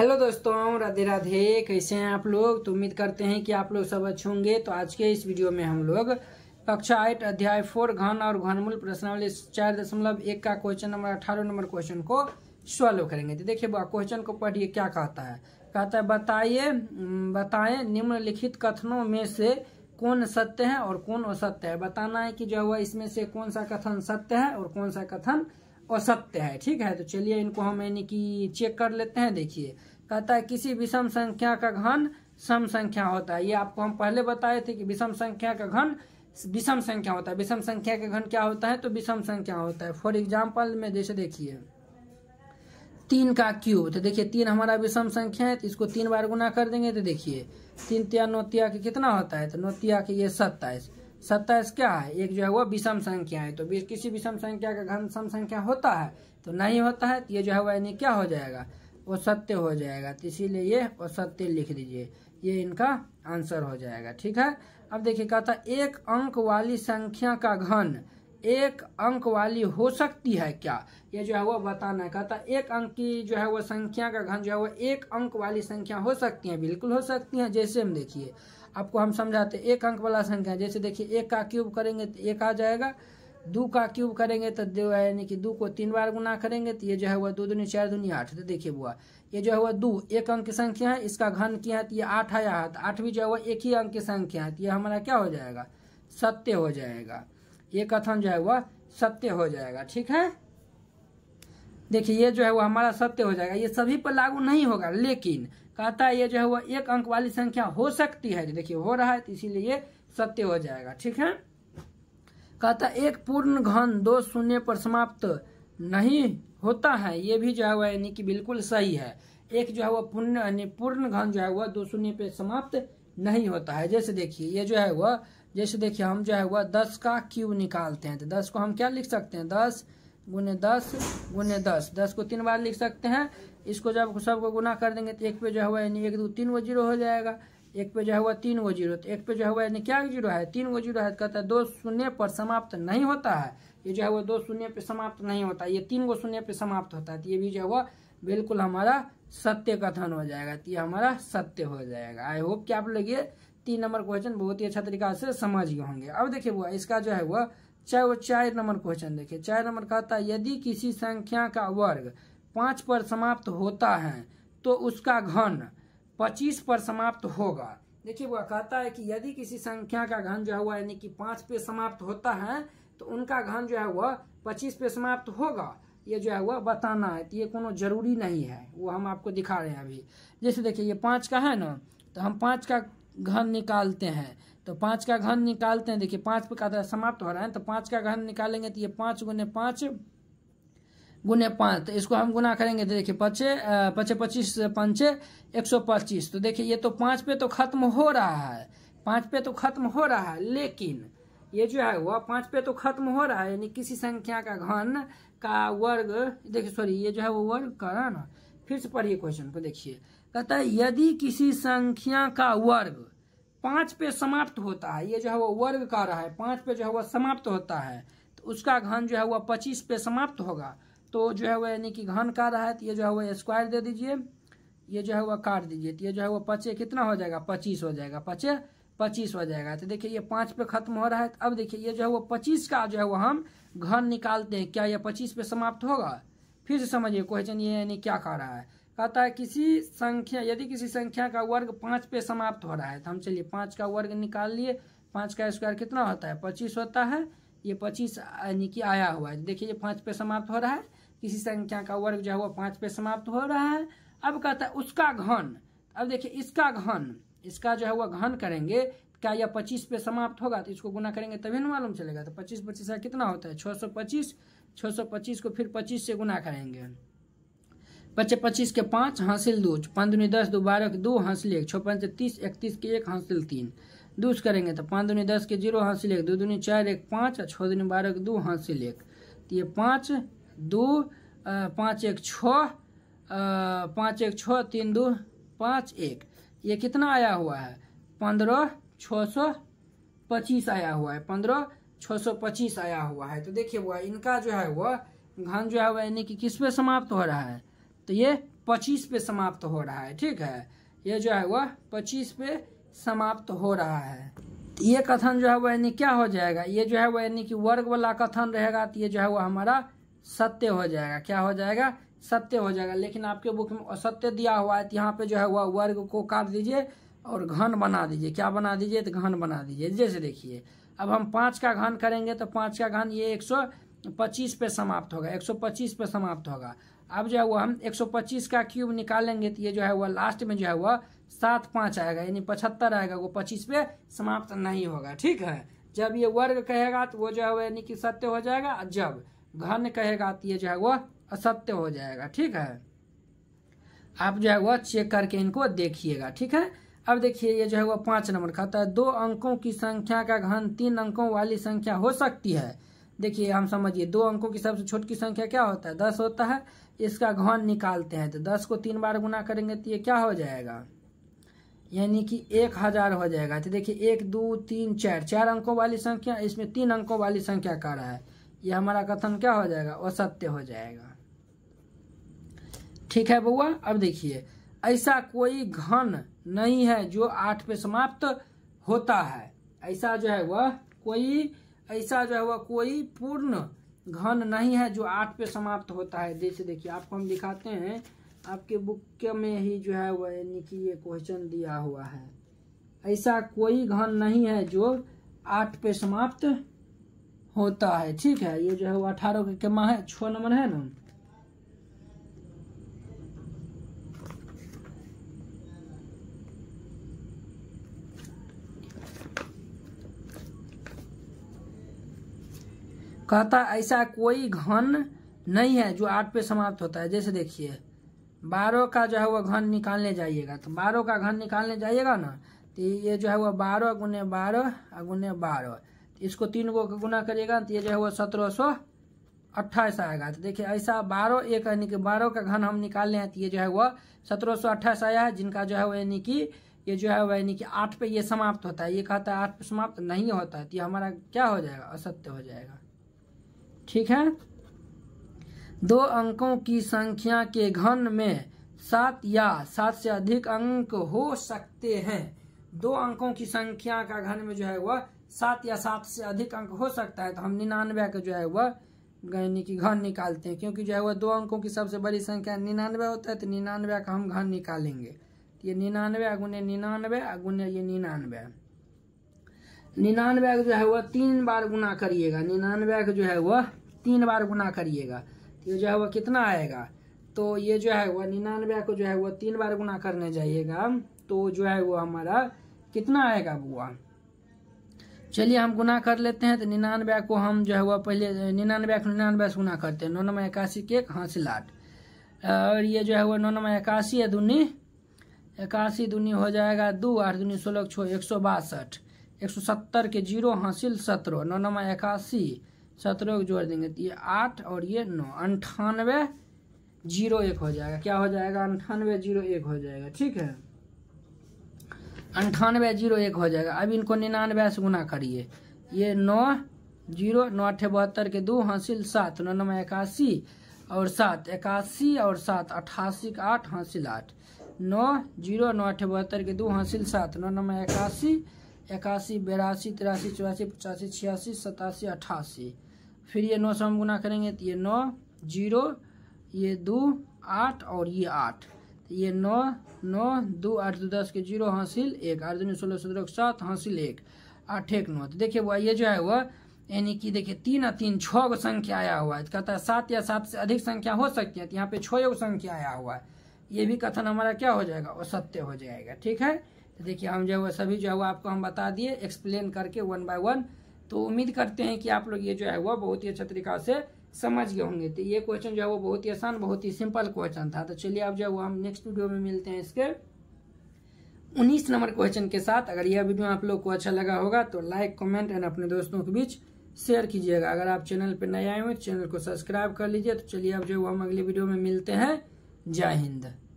hello दोस्तों राधे राधे कैसे हैं आप लोग तो उम्मीद करते हैं कि आप लोग सब अच्छे होंगे तो आज के इस वीडियो में हम लोग कक्षा आठ अध्याय फोर घन और घनमूल प्रश्नावली चार दशमलव एक का क्वेश्चन नंबर अठारह नंबर क्वेश्चन को सॉल्व करेंगे तो देखिए क्वेश्चन को पढ़िए क्या कहता है कहता है बताइए बताएं निम्नलिखित कथनों में से कौन सत्य है और कौन असत्य है बताना है कि जो हुआ इसमें से कौन सा कथन सत्य है और कौन सा कथन असत्य है ठीक है तो चलिए इनको हम यानी कि चेक कर लेते हैं देखिए कहता है किसी विषम संख्या का घन सम संख्या होता है ये आपको हम पहले बताए थे कि विषम संख्या का घन विषम संख्या होता है विषम संख्या का घन क्या होता है तो विषम संख्या होता है फॉर एग्जाम्पल में जैसे देखिए तीन का क्यूब तो देखिए तीन हमारा विषम संख्या है तो इसको तीन बार गुना कर देंगे तो देखिए तीन तिया नोतिया के कितना होता है तो नोतिया के ये सत्ताईस सत्ताईस क्या है एक जो है वो विषम संख्या है तो किसी विषम संख्या का घन सम संख्या होता है तो नहीं होता है तो ये जो है वह यानी क्या हो जाएगा वो सत्य हो जाएगा तो इसीलिए ये असत्य सत्य लिख दीजिए ये इनका आंसर हो जाएगा ठीक है अब देखिए कहा था एक अंक वाली संख्या का घन एक अंक वाली हो सकती है क्या ये जो है वो बताना है कहता एक अंक की जो है वो संख्या का घन जो है वो एक अंक वाली संख्या हो सकती है बिल्कुल हो सकती है जैसे हम देखिए आपको हम समझाते एक अंक वाला संख्या जैसे देखिए एक का क्यूब करेंगे तो एक आ जाएगा दो का क्यूब करेंगे तो जो है यानी कि दो को तीन बार गुना करेंगे तो ये जो है वह दो दूनी चार दूनी आठ तो देखिए बुआ ये जो है वह दो एक अंक की संख्या है इसका घन किया है तो ये आठ आया है तो आठ भी जो है वह एक ही अंक की संख्या है तो ये हमारा क्या हो जाएगा सत्य हो जाएगा ये कथन जो है वह सत्य हो जाएगा ठीक है देखिए ये जो है वो हमारा सत्य हो जाएगा ये सभी पर लागू नहीं होगा लेकिन कहता है ये जो है वो एक अंक वाली संख्या हो सकती है तो देखिए हो रहा है तो इसीलिए ये सत्य हो जाएगा ठीक है कहता एक पूर्ण घन दो शून्य पर समाप्त नहीं होता है ये भी जो है वह यानी कि बिल्कुल सही है एक जो है वह पूर्ण यानी पूर्ण घन जो है वह दो शून्य पे समाप्त नहीं होता है जैसे देखिए ये जो है वह जैसे देखिए हम जो है वह दस का क्यू निकालते हैं तो दस को हम क्या लिख सकते हैं दस गुने दस गुने दस दस को तीन बार लिख सकते हैं इसको जब सबको गुना कर देंगे तो एक पे जो है वह यानी एक दो तीन वो जीरो हो जाएगा एक पे जो है वह तीन गो जीरो तो एक पे जो है वह यानी क्या जीरो है तीन गो जीरो है तो कहता है दो शून्य पर समाप्त नहीं होता है ये जो है वह दो शून्य पे समाप्त नहीं होता ये तीन गो शून्य पे समाप्त होता है तो ये भी जो है वह बिल्कुल हमारा सत्य कथन हो जाएगा तो ये हमारा सत्य हो जाएगा आई होप कि आप लोग ये तीन नंबर क्वेश्चन बहुत ही अच्छा तरीका से समझ गए होंगे अब देखिये वो इसका जो है वह चाहे वो चार नंबर क्वेश्चन देखिए चार नंबर कहता है यदि किसी संख्या का वर्ग पांच पर समाप्त होता है तो उसका घन पच्चीस पर समाप्त होगा देखिए वह कहता है कि यदि किसी संख्या का घन जो है वह यानी कि पांच पे समाप्त होता है तो उनका घन जो है वह पच्चीस पे समाप्त होगा ये जो है वह बताना है तो ये कोनो जरूरी नहीं है वो हम आपको दिखा रहे हैं अभी जैसे देखिए ये पाँच का है ना तो हम पाँच का घन निकालते हैं तो पाँच का घन निकालते हैं देखिए पाँच पे का समाप्त हो रहा है तो पाँच का घन निकालेंगे तो ये पाँच गुने पाँच गुने पाँच तो इसको हम गुना करेंगे तो देखिए पचे पचे पच्चीस से पंचे एक सौ पच्चीस तो देखिए ये तो पाँच पे तो खत्म हो रहा है पाँच पे तो खत्म हो रहा है लेकिन ये जो है वह पाँच पे तो खत्म हो रहा है यानी किसी संख्या का घन का वर्ग देखिए सॉरी ये जो है वो वर्ग करा ना फिर से पढ़िए क्वेश्चन को देखिए कहता है यदि किसी संख्या का वर्ग पाँच पे समाप्त होता है ये जो है वो वर्ग का रहा है पाँच पे जो है वह समाप्त होता है तो उसका घन जो है वह पच्चीस पे समाप्त होगा तो जो है वह यानी कि घन का रहा है तो ये जो है वो स्क्वायर दे दीजिए ये जो है वो काट दीजिए तो ये जो है वो पचे कितना हो जाएगा पच्चीस हो जाएगा पचे पच्चीस हो जाएगा तो देखिए ये पाँच पे खत्म हो रहा है तो अब देखिए ये जो है वो पच्चीस का जो है वो हम घन निकालते हैं क्या ये पच्चीस पे समाप्त होगा फिर से समझिए क्वेश्चन ये यानी क्या कह रहा है कहता है किसी संख्या यदि किसी संख्या का वर्ग पाँच पे समाप्त हो रहा है तो हम चलिए पाँच का वर्ग निकाल लिए पाँच का स्क्वायर कितना होता है पच्चीस होता है ये पच्चीस यानी कि आया हुआ है तो देखिए ये पाँच पे समाप्त हो रहा है किसी संख्या का वर्ग जो है वो पांच पे समाप्त हो रहा है अब कहता है उसका घन अब देखिए इसका घन इसका जो है वो घन करेंगे क्या यह पच्चीस पे समाप्त होगा तो इसको गुना करेंगे तभी ना मालूम चलेगा तो पच्चीस पच्चीस का कितना होता है छः सौ पच्चीस छः सौ पच्चीस को फिर पच्चीस से गुना करेंगे पच्चे पच्चीस के पाँच हासिल दो पाँच दूनी दस दो बारह के दो हासिल एक छः पाँच तीस इकतीस के एक हासिल तीन दूस करेंगे तो पाँच दूनी दस के जीरो हासिल एक दो दूनी चार एक पाँच और छः दूनी बारह के दो हासिल एक तो ये पाँच दो पाँच एक छ पाँच एक छः तीन दो पाँच एक ये कितना आया हुआ है पंद्रह छः सौ पच्चीस आया हुआ है पंद्रह छः सौ पच्चीस आया हुआ है तो देखिए वह इनका जो है वह घन जो है वह यानी कि किस पे समाप्त हो रहा है तो ये पच्चीस पे समाप्त हो रहा है ठीक है ये जो है वह पच्चीस पे समाप्त हो रहा है तो ये कथन जो है वह यानी क्या हो जाएगा ये जो है वह यानी कि वर्ग वाला कथन रहेगा तो ये जो है वह हमारा सत्य हो जाएगा क्या हो जाएगा सत्य हो जाएगा लेकिन आपके बुक में असत्य दिया हुआ है तो यहाँ पे जो है वह वर्ग को काट दीजिए और घन बना दीजिए क्या बना दीजिए तो घन बना दीजिए जैसे देखिए अब हम पाँच का घन करेंगे तो पाँच का घन ये एक सौ पच्चीस पे समाप्त होगा एक सौ पच्चीस पे समाप्त होगा अब जो है वो हम एक सौ पच्चीस का क्यूब निकालेंगे तो ये जो है वह लास्ट में जो है वह सात पाँच आएगा यानी पचहत्तर आएगा वो पच्चीस पे समाप्त नहीं होगा ठीक है जब ये वर्ग कहेगा तो वो जो है यानी कि सत्य हो जाएगा जब घन कहेगा तो ये जो है वह असत्य हो जाएगा ठीक है आप जो है वह चेक करके इनको देखिएगा ठीक है अब देखिए ये जो है वह पांच नंबर खाता है दो अंकों की संख्या का घन तीन अंकों वाली संख्या हो सकती है देखिए हम समझिए दो अंकों की सबसे छोटी संख्या क्या होता है दस होता है इसका घन निकालते हैं तो दस को तीन बार गुना करेंगे तो ये क्या हो जाएगा यानी कि एक हजार हो जाएगा तो देखिए एक दो तीन चार चार अंकों वाली संख्या इसमें तीन अंकों वाली संख्या का रहा है यह हमारा कथन क्या हो जाएगा असत्य हो जाएगा ठीक है बउआ अब देखिए ऐसा कोई घन नहीं है जो आठ पे समाप्त होता है ऐसा जो है वह कोई ऐसा जो है वह कोई पूर्ण घन नहीं है जो आठ पे समाप्त होता है जैसे देखिए आपको हम दिखाते हैं आपके बुक में ही जो है वह यानी कि ये क्वेश्चन दिया हुआ है ऐसा कोई घन नहीं है जो आठ पे समाप्त होता है ठीक है ये जो है वो अठारह के माह है छ नंबर है ना कहता ऐसा कोई घन नहीं है जो आठ पे समाप्त होता है जैसे देखिए बारह का जो है वह घन निकालने जाइएगा तो बारह का घन निकालने जाइएगा ना तो ये जो है वह बारह गुने बारह गुने बारह इसको तीन गो का गुना करिएगा तो ये जो है वो सत्रह सौ अट्ठाईस आएगा तो देखिए ऐसा बारह एक यानी कि बारह का घन हम निकाल लें हैं तो ये जो है वह सत्रह सौ अट्ठाईस आया है जिनका जो है वो यानी कि ये जो है वह यानी कि आठ पे ये समाप्त होता है ये कहता है आठ पे समाप्त नहीं होता है तो ये हमारा क्या हो जाएगा असत्य हो जाएगा ठीक है दो अंकों की संख्या के घन में सात या सात से अधिक अंक हो सकते हैं दो अंकों की संख्या का घन में जो है वह सात या सात से अधिक अंक हो सकता है तो हम निन्यानवे का जो है वह यानी कि घन निकालते हैं क्योंकि जो है वह दो अंकों की सबसे बड़ी संख्या निन्यानवे होता है तो निन्यानवे का हम घन निकालेंगे तो ये निन्यानवे गुने निन्यानवे गुने ये निन्यानवे निन्यानवे जो है वह तीन बार गुना करिएगा निन्यानवे जो है वह तीन बार गुना करिएगा तो ये जो है वह कितना आएगा तो ये जो है वह निन्यानवे को जो है वह तीन बार गुना करने जाइएगा तो जो है वो हमारा कितना आएगा बुआ चलिए हम गुना कर लेते हैं तो निन्यानवे को हम जो है वह पहले निन्यानवे को निन्यानवे से गुना करते हैं नौ इक्यासी के एक हासिल आठ और ये जो है वह नौ नंबर इक्यासी है दूनी इक्यासी दूनी हो जाएगा दो आठ दूनी सोलह छः एक सौ बासठ एक सौ सत्तर के जीरो हासिल सत्रह नौ नौ इक्यासी सत्रह को जोड़ देंगे तो ये आठ और ये नौ अंठानवे जीरो एक हो जाएगा क्या हो जाएगा अंठानवे जीरो एक हो जाएगा ठीक है अंठानवे जीरो एक हो जाएगा अब इनको निन्यानवे से गुना करिए ये नौ जीरो नौ अठे बहत्तर के दो हासिल सात नौ नौ इक्यासी और सात इक्यासी और सात अट्ठासी का आठ हासिल आठ नौ जीरो नौ अठे बहत्तर के दो हासिल सात नौ नौ इक्यासी इक्यासी बेरासी तिरासी चौरासी पचासी छियासी सतासी अट्ठासी फिर ये नौ से हम गुना करेंगे तो ये नौ जीरो ये दो आठ और ये आठ ये नौ नौ दो आठ दो दस के जीरो हासिल एक आठ दूनी सोलह सत्रह के सात हासिल एक आठ एक नौ तो देखिए वह ये जो है वह यानी कि देखिए तीन और तीन छः गो संख्या आया हुआ है तो कहता है सात या सात से अधिक संख्या हो सकती है तो यहाँ पे छः गो संख्या आया हुआ है ये भी कथन हमारा क्या हो जाएगा और सत्य हो जाएगा ठीक है तो देखिए हम जो है सभी जो है वो आपको हम बता दिए एक्सप्लेन करके वन बाय वन तो उम्मीद करते हैं कि आप लोग ये जो है वह बहुत ही अच्छा तरीका से समझ गए होंगे तो ये क्वेश्चन जो है वो बहुत ही आसान बहुत ही सिंपल क्वेश्चन था तो चलिए आप जो है वो हम नेक्स्ट वीडियो में मिलते हैं इसके उन्नीस नंबर क्वेश्चन के साथ अगर यह वीडियो आप लोग को अच्छा लगा होगा तो लाइक कमेंट एंड अपने दोस्तों के बीच शेयर कीजिएगा अगर आप चैनल पर नए आए हुए चैनल तो को सब्सक्राइब कर लीजिए तो चलिए आप जो वो हम अगले वीडियो में मिलते हैं जय हिंद